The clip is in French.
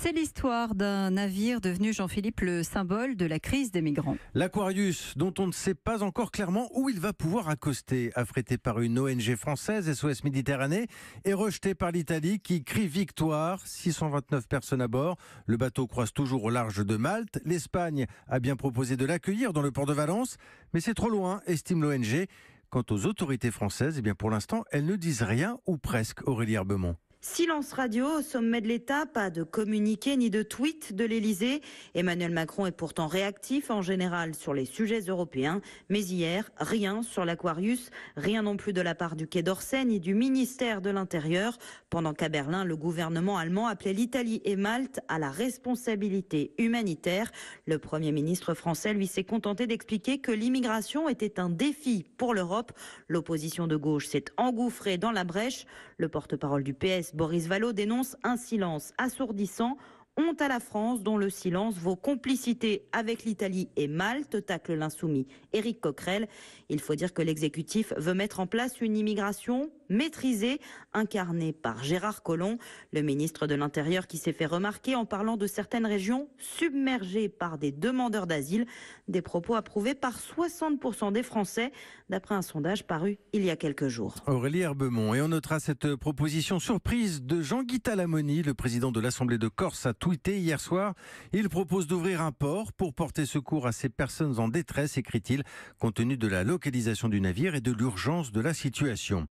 C'est l'histoire d'un navire devenu Jean-Philippe le symbole de la crise des migrants. L'Aquarius, dont on ne sait pas encore clairement où il va pouvoir accoster, affrété par une ONG française, SOS Méditerranée, est rejeté par l'Italie qui crie victoire. 629 personnes à bord. Le bateau croise toujours au large de Malte. L'Espagne a bien proposé de l'accueillir dans le port de Valence, mais c'est trop loin, estime l'ONG. Quant aux autorités françaises, eh bien pour l'instant, elles ne disent rien ou presque, Aurélie Herbemont. Silence radio au sommet de l'État, pas de communiqué ni de tweet de l'Élysée. Emmanuel Macron est pourtant réactif en général sur les sujets européens, mais hier, rien sur l'Aquarius, rien non plus de la part du Quai d'Orsay ni du ministère de l'Intérieur, pendant qu'à Berlin, le gouvernement allemand appelait l'Italie et Malte à la responsabilité humanitaire. Le Premier ministre français, lui, s'est contenté d'expliquer que l'immigration était un défi pour l'Europe. L'opposition de gauche s'est engouffrée dans la brèche. Le porte-parole du PS Boris Vallot dénonce un silence assourdissant Honte à la France dont le silence vaut complicité avec l'Italie et Malte, tacle l'insoumis Éric Coquerel. Il faut dire que l'exécutif veut mettre en place une immigration maîtrisée, incarnée par Gérard Collomb, le ministre de l'Intérieur qui s'est fait remarquer en parlant de certaines régions submergées par des demandeurs d'asile, des propos approuvés par 60% des Français, d'après un sondage paru il y a quelques jours. Aurélie Herbemont, et on notera cette proposition surprise de Jean-Guy Talamoni, le président de l'Assemblée de Corse à hier soir. Il propose d'ouvrir un port pour porter secours à ces personnes en détresse, écrit-il, compte tenu de la localisation du navire et de l'urgence de la situation.